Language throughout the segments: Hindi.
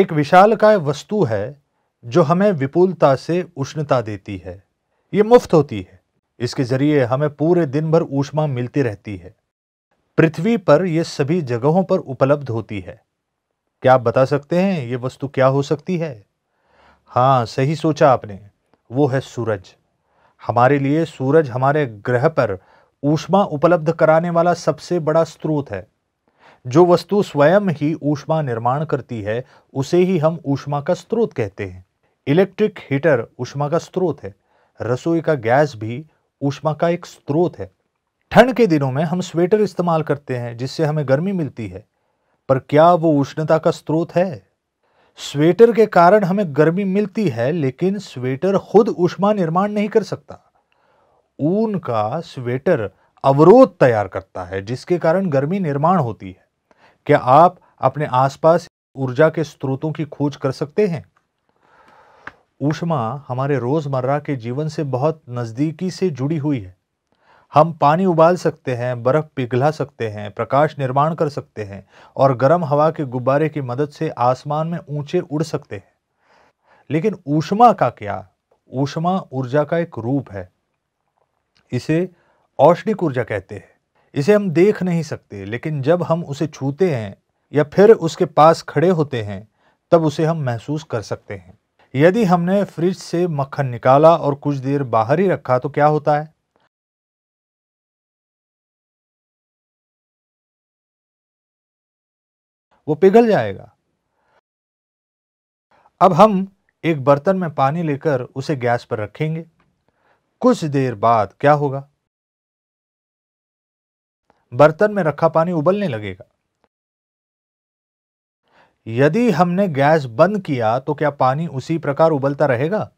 एक विशालकाय वस्तु है जो हमें विपुलता से उष्णता देती है ये मुफ्त होती है इसके जरिए हमें पूरे दिन भर ऊष्मा मिलती रहती है पृथ्वी पर यह सभी जगहों पर उपलब्ध होती है क्या आप बता सकते हैं ये वस्तु क्या हो सकती है हाँ सही सोचा आपने वो है सूरज हमारे लिए सूरज हमारे ग्रह पर ऊष्मा उपलब्ध कराने वाला सबसे बड़ा स्रोत है जो वस्तु स्वयं ही ऊष्मा निर्माण करती है उसे ही हम ऊष्मा का स्रोत कहते हैं इलेक्ट्रिक हीटर ऊष्मा का स्रोत है रसोई का गैस भी ऊष्मा का एक स्रोत है ठंड के दिनों में हम स्वेटर इस्तेमाल करते हैं जिससे हमें गर्मी मिलती है पर क्या वो उष्णता का स्रोत है स्वेटर के कारण हमें गर्मी मिलती है लेकिन स्वेटर खुद ऊष्मा निर्माण नहीं कर सकता ऊन का स्वेटर अवरोध तैयार करता है जिसके कारण गर्मी निर्माण होती है क्या आप अपने आसपास ऊर्जा के स्रोतों की खोज कर सकते हैं ऊष्मा हमारे रोज़मर्रा के जीवन से बहुत नज़दीकी से जुड़ी हुई है हम पानी उबाल सकते हैं बर्फ़ पिघला सकते हैं प्रकाश निर्माण कर सकते हैं और गर्म हवा के गुब्बारे की मदद से आसमान में ऊंचे उड़ सकते हैं लेकिन ऊष्मा का क्या ऊष्मा ऊर्जा का एक रूप है इसे औष्णिक ऊर्जा कहते हैं इसे हम देख नहीं सकते लेकिन जब हम उसे छूते हैं या फिर उसके पास खड़े होते हैं तब उसे हम महसूस कर सकते हैं यदि हमने फ्रिज से मक्खन निकाला और कुछ देर बाहर ही रखा तो क्या होता है वो पिघल जाएगा अब हम एक बर्तन में पानी लेकर उसे गैस पर रखेंगे कुछ देर बाद क्या होगा बर्तन में रखा पानी उबलने लगेगा यदि हमने गैस बंद किया तो क्या पानी उसी प्रकार उबलता रहेगा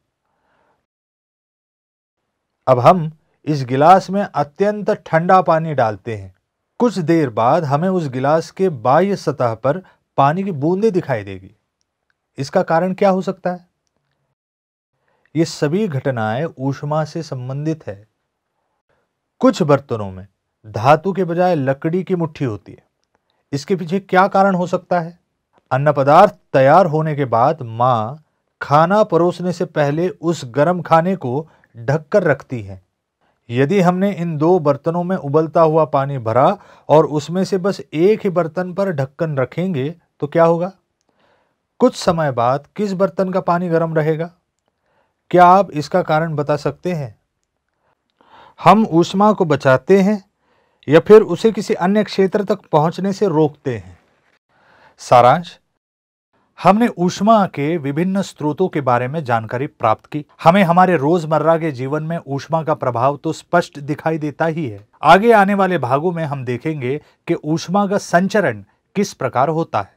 अब हम इस गिलास में अत्यंत ठंडा पानी डालते हैं कुछ देर बाद हमें उस गिलास के बाह्य सतह पर पानी की बूंदें दिखाई देगी इसका कारण क्या हो सकता है ये सभी घटनाएं ऊष्मा से संबंधित है कुछ बर्तनों में धातु के बजाय लकड़ी की मुट्ठी होती है इसके पीछे क्या कारण हो सकता है अन्न पदार्थ तैयार होने के बाद माँ खाना परोसने से पहले उस गर्म खाने को ढककर रखती है यदि हमने इन दो बर्तनों में उबलता हुआ पानी भरा और उसमें से बस एक ही बर्तन पर ढक्कन रखेंगे तो क्या होगा कुछ समय बाद किस बर्तन का पानी गर्म रहेगा क्या आप इसका कारण बता सकते हैं हम ऊष्मा को बचाते हैं या फिर उसे किसी अन्य क्षेत्र तक पहुंचने से रोकते हैं सारांश हमने ऊष्मा के विभिन्न स्रोतों के बारे में जानकारी प्राप्त की हमें हमारे रोजमर्रा के जीवन में ऊष्मा का प्रभाव तो स्पष्ट दिखाई देता ही है आगे आने वाले भागों में हम देखेंगे कि ऊष्मा का संचरण किस प्रकार होता है